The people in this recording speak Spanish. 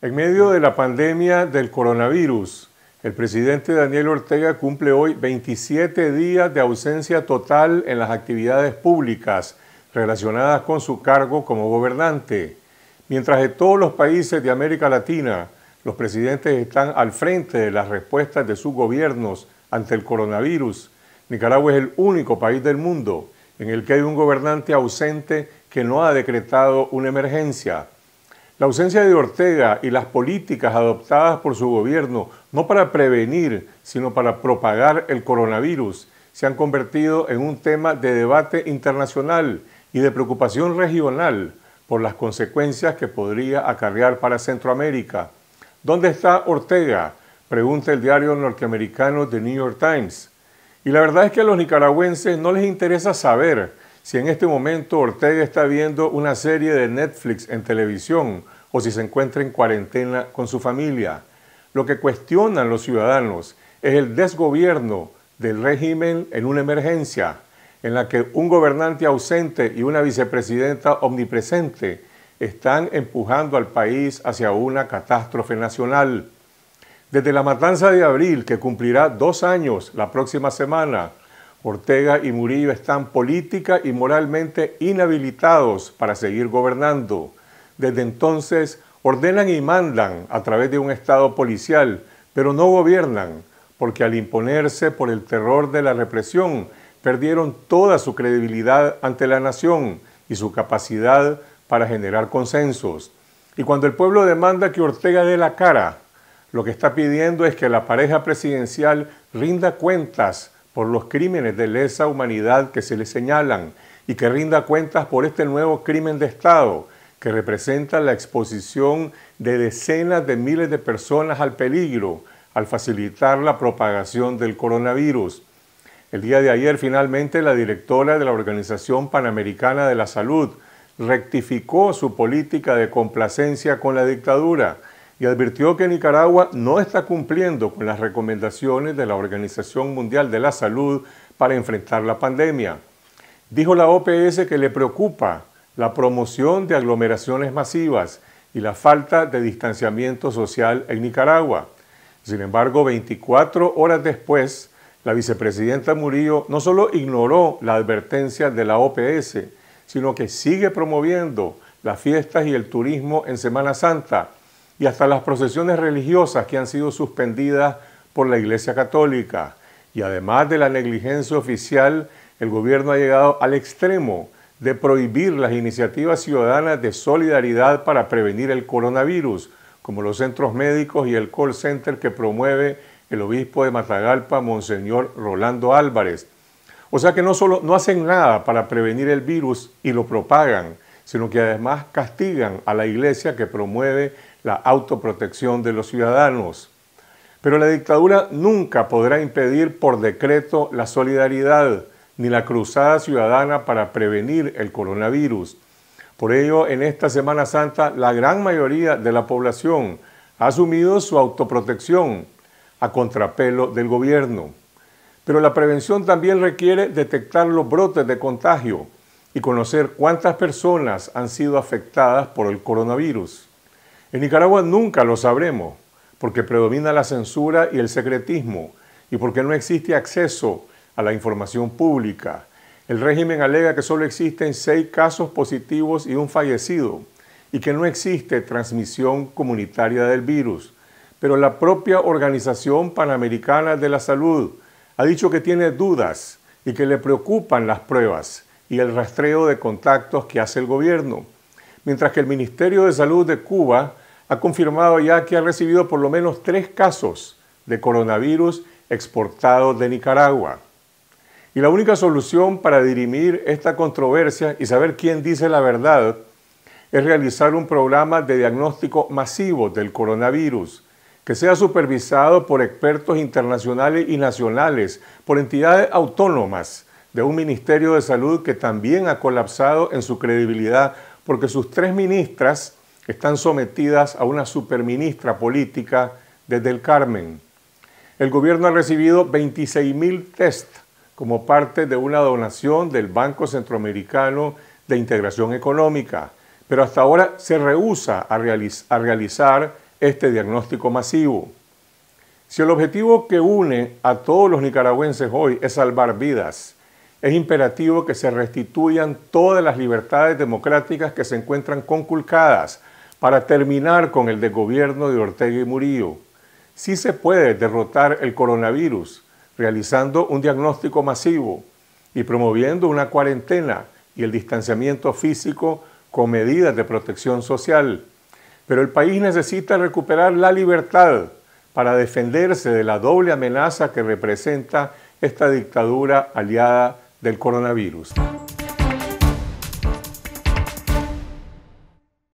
En medio de la pandemia del coronavirus, el presidente Daniel Ortega cumple hoy 27 días de ausencia total en las actividades públicas relacionadas con su cargo como gobernante. Mientras en todos los países de América Latina, los presidentes están al frente de las respuestas de sus gobiernos ante el coronavirus, Nicaragua es el único país del mundo en el que hay un gobernante ausente que no ha decretado una emergencia. La ausencia de Ortega y las políticas adoptadas por su gobierno, no para prevenir, sino para propagar el coronavirus, se han convertido en un tema de debate internacional y de preocupación regional por las consecuencias que podría acarrear para Centroamérica. ¿Dónde está Ortega? Pregunta el diario norteamericano The New York Times. Y la verdad es que a los nicaragüenses no les interesa saber si en este momento Ortega está viendo una serie de Netflix en televisión o si se encuentra en cuarentena con su familia. Lo que cuestionan los ciudadanos es el desgobierno del régimen en una emergencia, en la que un gobernante ausente y una vicepresidenta omnipresente están empujando al país hacia una catástrofe nacional. Desde la matanza de abril, que cumplirá dos años la próxima semana, Ortega y Murillo están política y moralmente inhabilitados para seguir gobernando. Desde entonces ordenan y mandan a través de un Estado policial, pero no gobiernan, porque al imponerse por el terror de la represión, perdieron toda su credibilidad ante la nación y su capacidad para generar consensos. Y cuando el pueblo demanda que Ortega dé la cara, lo que está pidiendo es que la pareja presidencial rinda cuentas por los crímenes de lesa humanidad que se le señalan y que rinda cuentas por este nuevo crimen de Estado que representa la exposición de decenas de miles de personas al peligro al facilitar la propagación del coronavirus. El día de ayer finalmente la directora de la Organización Panamericana de la Salud rectificó su política de complacencia con la dictadura y advirtió que Nicaragua no está cumpliendo con las recomendaciones de la Organización Mundial de la Salud para enfrentar la pandemia. Dijo la OPS que le preocupa la promoción de aglomeraciones masivas y la falta de distanciamiento social en Nicaragua. Sin embargo, 24 horas después, la vicepresidenta Murillo no solo ignoró la advertencia de la OPS, sino que sigue promoviendo las fiestas y el turismo en Semana Santa, y hasta las procesiones religiosas que han sido suspendidas por la Iglesia Católica. Y además de la negligencia oficial, el gobierno ha llegado al extremo de prohibir las iniciativas ciudadanas de solidaridad para prevenir el coronavirus, como los centros médicos y el call center que promueve el obispo de Matagalpa, Monseñor Rolando Álvarez. O sea que no solo no hacen nada para prevenir el virus y lo propagan, sino que además castigan a la iglesia que promueve la autoprotección de los ciudadanos. Pero la dictadura nunca podrá impedir por decreto la solidaridad ni la cruzada ciudadana para prevenir el coronavirus. Por ello, en esta Semana Santa, la gran mayoría de la población ha asumido su autoprotección a contrapelo del gobierno. Pero la prevención también requiere detectar los brotes de contagio y conocer cuántas personas han sido afectadas por el coronavirus. En Nicaragua nunca lo sabremos, porque predomina la censura y el secretismo, y porque no existe acceso a la información pública. El régimen alega que solo existen seis casos positivos y un fallecido, y que no existe transmisión comunitaria del virus. Pero la propia Organización Panamericana de la Salud ha dicho que tiene dudas y que le preocupan las pruebas y el rastreo de contactos que hace el gobierno mientras que el Ministerio de Salud de Cuba ha confirmado ya que ha recibido por lo menos tres casos de coronavirus exportados de Nicaragua. Y la única solución para dirimir esta controversia y saber quién dice la verdad es realizar un programa de diagnóstico masivo del coronavirus que sea supervisado por expertos internacionales y nacionales, por entidades autónomas de un Ministerio de Salud que también ha colapsado en su credibilidad porque sus tres ministras están sometidas a una superministra política desde el Carmen. El gobierno ha recibido mil test como parte de una donación del Banco Centroamericano de Integración Económica, pero hasta ahora se rehúsa a realizar este diagnóstico masivo. Si el objetivo que une a todos los nicaragüenses hoy es salvar vidas, es imperativo que se restituyan todas las libertades democráticas que se encuentran conculcadas para terminar con el desgobierno de Ortega y Murillo. Sí se puede derrotar el coronavirus realizando un diagnóstico masivo y promoviendo una cuarentena y el distanciamiento físico con medidas de protección social. Pero el país necesita recuperar la libertad para defenderse de la doble amenaza que representa esta dictadura aliada del coronavirus.